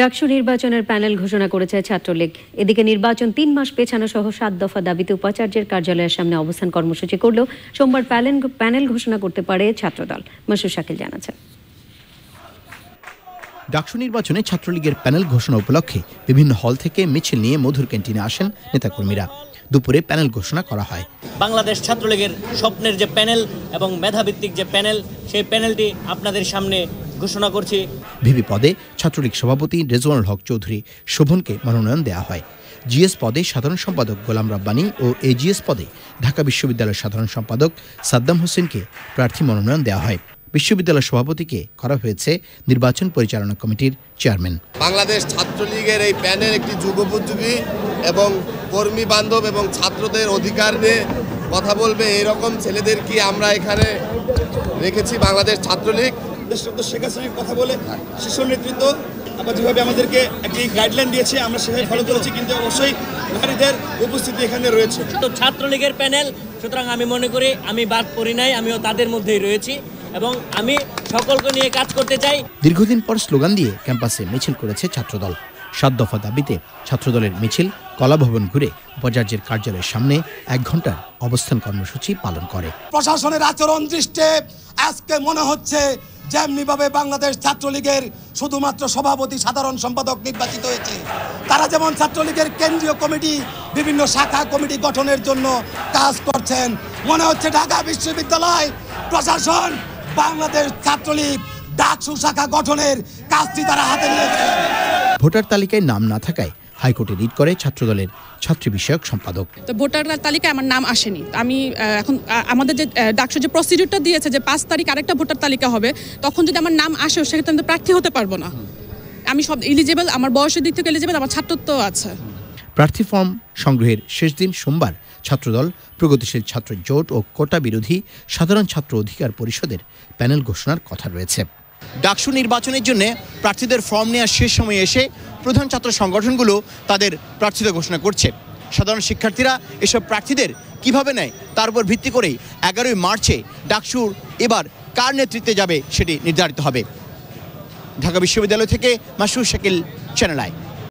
ডাকসু নির্বাচনের প্যানেল ঘোষণা করেছে ছাত্রলীগ এদিকে নির্বাচন তিন মাস পেছানো সহ সাত দফা দাবিতে উপাচার্যের কার্যালয়ের সামনে অবস্থান কর্মসূচি করল সোমবার প্যানেল ঘোষণা করতে পারে ছাত্রদল মাসু শাকিল জানাচ্ছেন ডাকসু নির্বাচনে ছাত্রলীগের প্যানেল ঘোষণা উপলক্ষে বিভিন্ন হল থেকে মিছিল নিয়ে মধুর ক্যান্টিনে আসেন নেতাকর্মীরা দুপুরে প্যানেল ঘোষণা করা হয় বাংলাদেশ ছাত্রলীগের স্বপ্নের যে প্যানেল এবং মেধাভিত্তিক যে প্যানেল সেই প্যানেলটি আপনাদের সামনে ঘোষণা করছে ভিভি পদে ছাত্রলীগ সভাপতি রেজওয়ানুল হক চৌধুরী শোভনকে মনোনয়ন দেওয়া হয় জিএস পদে সাধারণ সম্পাদক গোলাম রাব্বানি ও এজিএস পদে ঢাকা বিশ্ববিদ্যালয়ের সাধারণ সম্পাদক সাদ্দাম হোসেনকে প্রার্থী মনোনয়ন দেওয়া হয় বিশ্ববিদ্যালয় সভাপতিকে করা হয়েছে নির্বাচন পরিচালনা কমিটির চেয়ারম্যান বাংলাদেশ ছাত্রলীগের এই প্যানেল একটি যুগোপযোগী এবং কর্মী বান্ধব এবং ছাত্রদের অধিকার নিয়ে কথা বলবে এরকম ছেলেদের কি আমরা এখানে রেখেছি বাংলাদেশ ছাত্রলীগ উপদেষ্টা তো শেখ হাসিনার কথা বলে শীর্ষ নেতৃত্ব আবার যেভাবে আমাদেরকে একটি গাইডলাইন দিয়েছে আমরা সেভাবে ফলো করেছি কিন্তু অবশ্যই নারীদের উপস্থিতি এখানে রয়েছে তো ছাত্রলীগের প্যানেল সুতরাং আমি মনে করি আমি বাদ করি নাই আমিও তাদের মধ্যেই রয়েছি এবং আমি সকলকে নিয়ে কাজ করতে চাই দীর্ঘদিন পর স্লোগান দিয়ে ক্যাম্পাসে মিছিল করেছে ছাত্রদল সাত দফা দাবিতে ছাত্রদলের মিছিল কলাভবন ঘুরে উপাচার্যের কার্যালয়ের সামনে এক ঘন্টার অবস্থান কর্মসূচি পালন করে প্রশাসনের আচরণ দৃষ্টে আজকে মনে হচ্ছে যেমনিভাবে বাংলাদেশ ছাত্রলীগের শুধুমাত্র সভাপতি সাধারণ সম্পাদক নির্বাচিত হয়েছে তারা যেমন ছাত্রলীগের কেন্দ্রীয় কমিটি বিভিন্ন শাখা কমিটি গঠনের জন্য কাজ করছেন মনে হচ্ছে ঢাকা বিশ্ববিদ্যালয় প্রশাসন বাংলাদেশ ছাত্রলীগ ডাকসু শাখা গঠনের কাজটি তারা হাতে নিয়েছে ভোটার তালিকায় নাম না থাকায় হাইকোর্টে রিট করে ছাত্রদলের ছাত্রী বিষয়ক সম্পাদক তো ভোটার তালিকায় আমার নাম আসেনি আমি এখন আমাদের যে ডাকসু যে প্রসিডিউরটা দিয়েছে যে পাঁচ তারিখ আরেকটা ভোটার তালিকা হবে তখন যদি আমার নাম আসে সেক্ষেত্রে আমি প্রার্থী হতে পারবো না আমি সব এলিজেবল আমার বয়সের দিক থেকে এলিজেবল আমার ছাত্রত্ব আছে প্রার্থী ফর্ম সংগ্রহের শেষ দিন সোমবার ছাত্রদল প্রগতিশীল ছাত্র জোট ও কোটা বিরোধী সাধারণ ছাত্র অধিকার পরিষদের প্যানেল ঘোষণার কথা রয়েছে ডাকসু নির্বাচনের জন্য প্রার্থীদের ফর্ম নেওয়ার শেষ সময়ে এসে প্রধান ছাত্র সংগঠনগুলো তাদের প্রার্থীদের ঘোষণা করছে সাধারণ শিক্ষার্থীরা এসব প্রার্থীদের কিভাবে নেয় তার উপর ভিত্তি করেই এগারোই মার্চে ডাকসুর এবার কার নেতৃত্বে যাবে সেটি নির্ধারিত হবে ঢাকা বিশ্ববিদ্যালয় থেকে মাসুর শাকিল চ্যানেল আয়